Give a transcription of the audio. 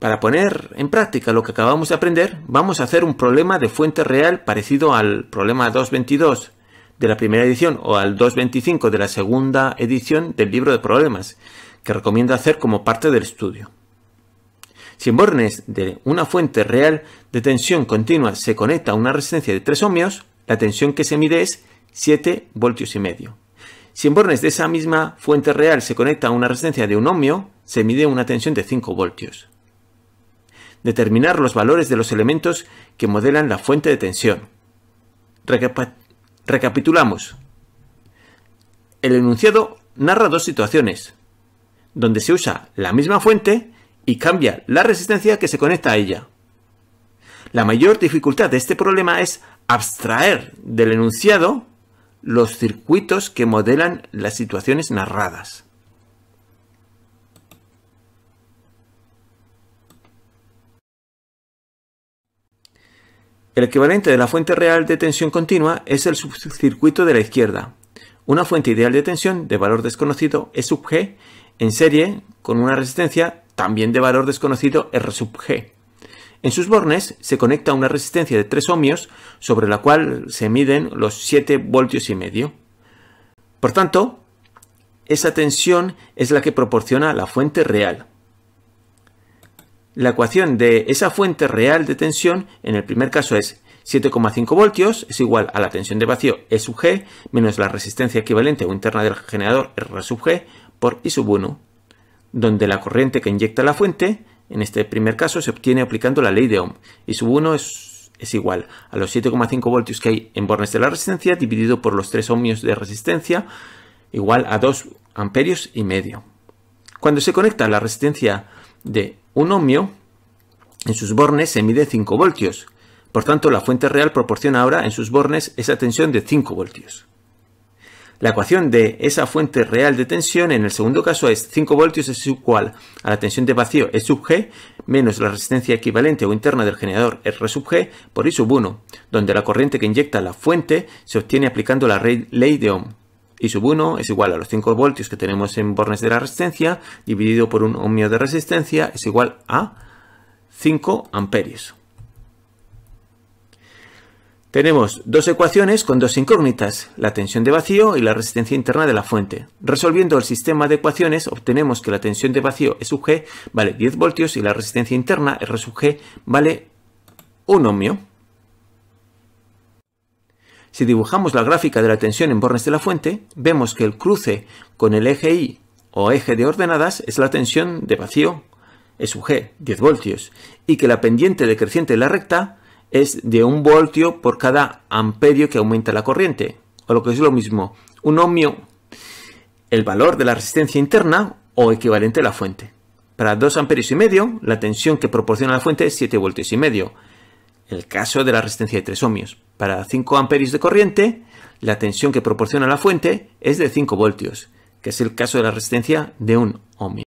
Para poner en práctica lo que acabamos de aprender, vamos a hacer un problema de fuente real parecido al problema 222 de la primera edición o al 225 de la segunda edición del libro de problemas, que recomiendo hacer como parte del estudio. Si en bornes de una fuente real de tensión continua se conecta a una resistencia de 3 ohmios, la tensión que se mide es 7 voltios y medio. Si en bornes de esa misma fuente real se conecta a una resistencia de 1 ohmio, se mide una tensión de 5 voltios determinar los valores de los elementos que modelan la fuente de tensión. recapitulamos. El enunciado narra dos situaciones, donde se usa la misma fuente y cambia la resistencia que se conecta a ella. La mayor dificultad de este problema es abstraer del enunciado los circuitos que modelan las situaciones narradas. El equivalente de la fuente real de tensión continua es el subcircuito de la izquierda. Una fuente ideal de tensión de valor desconocido E sub G en serie con una resistencia también de valor desconocido R sub G. En sus bornes se conecta una resistencia de 3 ohmios sobre la cual se miden los 7 voltios y medio. Por tanto, esa tensión es la que proporciona la fuente real la ecuación de esa fuente real de tensión, en el primer caso es 7,5 voltios, es igual a la tensión de vacío E sub G menos la resistencia equivalente o interna del generador R sub G por I sub 1, donde la corriente que inyecta la fuente, en este primer caso, se obtiene aplicando la ley de Ohm. I sub 1 es, es igual a los 7,5 voltios que hay en bornes de la resistencia dividido por los 3 ohmios de resistencia, igual a 2 amperios y medio. Cuando se conecta la resistencia de un ohmio en sus bornes se mide 5 voltios. Por tanto, la fuente real proporciona ahora en sus bornes esa tensión de 5 voltios. La ecuación de esa fuente real de tensión en el segundo caso es 5 voltios es igual a la tensión de vacío E sub G menos la resistencia equivalente o interna del generador R sub G por I sub 1, donde la corriente que inyecta la fuente se obtiene aplicando la ley de Ohm. Y sub 1 es igual a los 5 voltios que tenemos en bornes de la resistencia dividido por un ohmio de resistencia es igual a 5 amperios. Tenemos dos ecuaciones con dos incógnitas, la tensión de vacío y la resistencia interna de la fuente. Resolviendo el sistema de ecuaciones obtenemos que la tensión de vacío E sub G vale 10 voltios y la resistencia interna R sub G vale 1 ohmio. Si dibujamos la gráfica de la tensión en bornes de la fuente, vemos que el cruce con el eje Y o eje de ordenadas es la tensión de vacío, es G, 10 voltios, y que la pendiente decreciente de la recta es de 1 voltio por cada amperio que aumenta la corriente, o lo que es lo mismo, un ohmio, el valor de la resistencia interna o equivalente a la fuente. Para 2 amperios y medio, la tensión que proporciona la fuente es 7 voltios y medio el caso de la resistencia de 3 ohmios. Para 5 amperios de corriente, la tensión que proporciona la fuente es de 5 voltios, que es el caso de la resistencia de 1 ohmio.